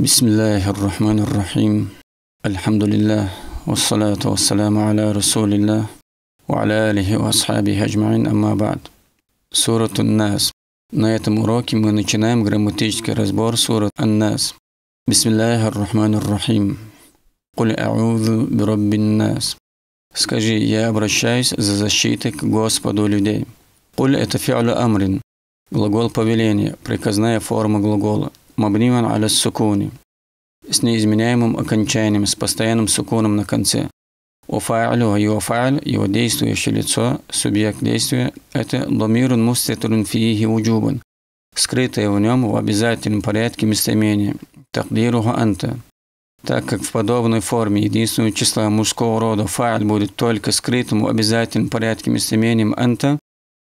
بسم الله الرحمن الرحيم الحمد لله والصلاة والسلام على رسول الله وعلى آله وأصحابه أجمعين أما بعد سورة الناس На этом уроке мы начинаем грамматический разбор суры Ан-Нас. Бисмиллахи ар-Рахман ар-Рахим. Куль а'удзу бираббин нас. Скажи, я обращаюсь за защитой к Господу людей. قل это фи'лю амрин, глагол повеления, приказная форма глагола – мабниван аля сукуни, с неизменяемым окончанием, с постоянным сукуном на конце. Уфа'алю, его а фа'аль, его действующее лицо, субъект действия – это ламирун мустатурун фиихи уджубан, скрытое в нем в обязательном порядке местоимение – тахдируха анта. Так как в подобной форме единственного числа мужского рода фа'аль будет только скрытым в обязательном порядке местоимением анта,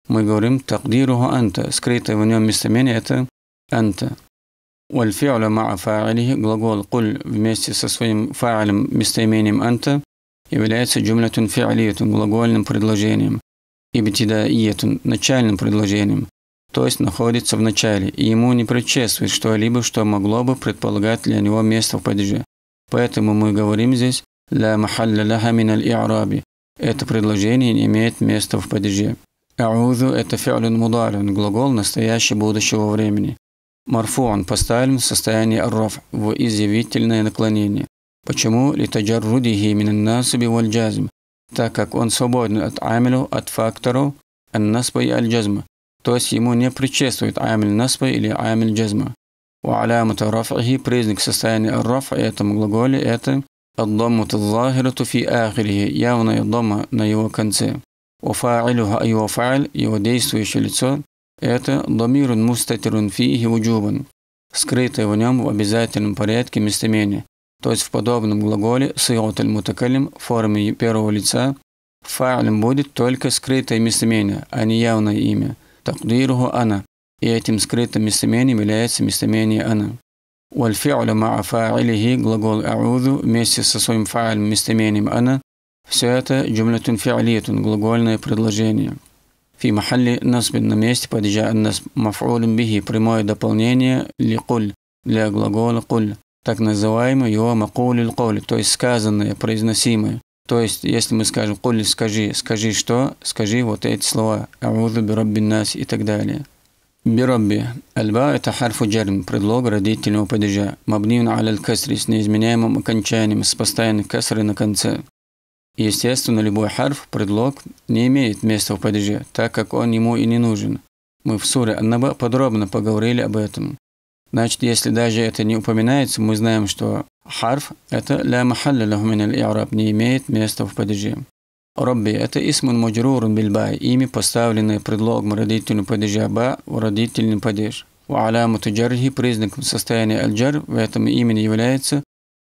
мы говорим тахдируха анта, скрытое в нем местоимение – это анта. Вальфи'ля ма'а фа'илихи, глагол куль вместе со своим фа'илем, местоимением анта, является джумлятун фи'алиятун, глагольным предложением, ибтидаиятун, начальным предложением, то есть находится в начале, и ему не предшествует что-либо, что могло бы предполагать для него место в падеже. Поэтому мы говорим здесь «ля махалля ляха мин аль Это предложение не имеет места в падеже. «Аузу» – это фи'люн мударин, глагол настоящего будущего времени. Марфуан поставлен в состоянии арраф в изъявительное наклонение. Почему? Литаджаррудихи минан насби валь джазм. Так как он свободен от амилю, от факторов, ан-наспа и аль То есть ему не предшествует амиль наспа или амиль джазма. У алямата рафахи признак состояния рафа этому глаголе это الضمة الظاهرة фи ахрихи явное дома на его конце. У وفاعلها его فعل его действующее лицо это дамир мустатирун фиги уджубан, скрытое в нем в обязательном порядке местоимение, то есть в подобном глаголе сиотель аль мутакалим в форме первого лица фа'лем будет только скрытое местоимение, а не явное имя, такдируху она, и этим скрытым местоимением является местоимение она. Вальфи'лю ма'а фа'илихи глагол а'уду вместе со своим фа'лем местоимением она, все это джумлятун фи'литун, глагольное предложение. Фи махалли насбин на месте падежа насб мафулин бихи прямое дополнение ли куль для глагола куль, так называемый его макуль куль, то есть сказанное, произносимое. То есть, если мы скажем «Куль, скажи», скажи что? Скажи вот эти слова «Аузу бирабби нас» и так далее. Бирабби. Альба – это харфу джерм. предлог родительного падежа. Мабнин аля касри с неизменяемым окончанием, с постоянной касры на конце. Естественно, любой харф, предлог, не имеет места в падеже, так как он ему и не нужен. Мы в суре Аннаба подробно поговорили об этом. Значит, если даже это не упоминается, мы знаем, что харф – это «ля махалля лаху мин аль не имеет места в падеже. Робби – это исмун маджрурун бильба, имя, поставленное предлогом родительным падежа ба в родительный падеж. У аляму джархи признаком состояния аль-джар в этом имени является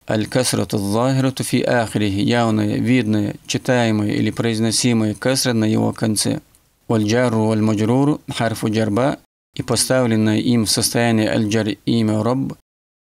Аль-касрату захирату фи ахрихи, явные, видные, читаемые или произносимое касра на его конце. Вальджару вальмаджруру, харфу джарба, и поставленное им в состоянии аль-джар имя раб,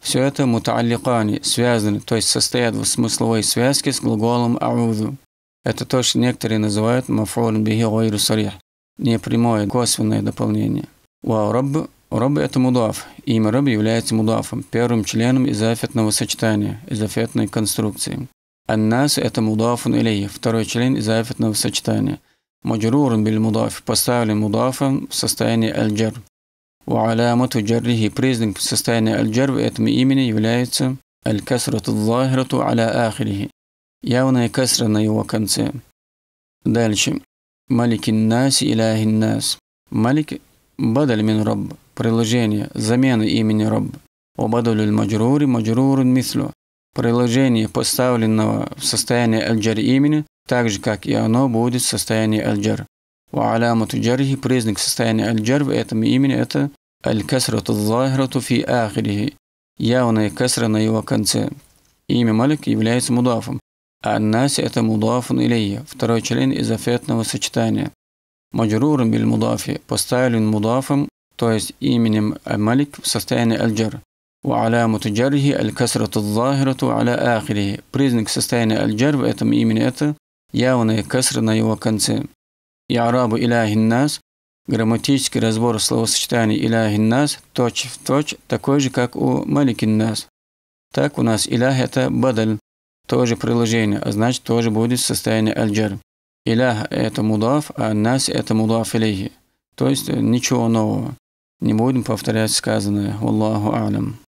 все это муталликани, связаны, то есть состоят в смысловой связке с глаголом аузу. Это то, что некоторые называют мафрон бихи гайру сарих, непрямое косвенное дополнение. Ва раб Раб – это мудаф. Имя раби является мудафом, первым членом изафетного сочетания, изафетной конструкции. Аннас – это мудафун илей, второй член изафетного сочетания. Маджрурун биль мудаф – поставлен мудафом в состоянии аль-джар. Уалямату джаррихи – признак состояния аль-джар в этом имени является аль-касрату дзахирату аля ахирихи – явная касра на его конце. Дальше. Малик нас, иляхин нас. Малик – бадаль мин рабба. Приложение замена имени Раб Обадуль маджрури маджрурун мислю. Приложение поставленного в состояние аль имени, так же как и оно будет в состоянии аль У алямату джарихи признак состояния аль в этом имени это аль-касрату захрату фи ахирихи. Явная касра на его конце. Имя Малик является мудафом, а Наси – это мудафун илейя, второй член изофетного сочетания. Маджруром биль мудафи поставлен мудафом то есть именем Малик в состоянии аль-джар. وعلامة جره الكسرة الظاهرة على آخره. Признак состояния аль-джар в этом имени это явная касра на его конце. И арабу иляхин нас, грамматический разбор словосочетаний иляхин нас, точь в точь, такой же, как у маликин нас. Так у нас илях это бадаль, тоже приложение, а значит тоже будет состояние аль-джар. Илях это мудаф, а нас это мудаф илейхи. То есть э, ничего нового. Не будем повторять сказанное. Аллаху алям.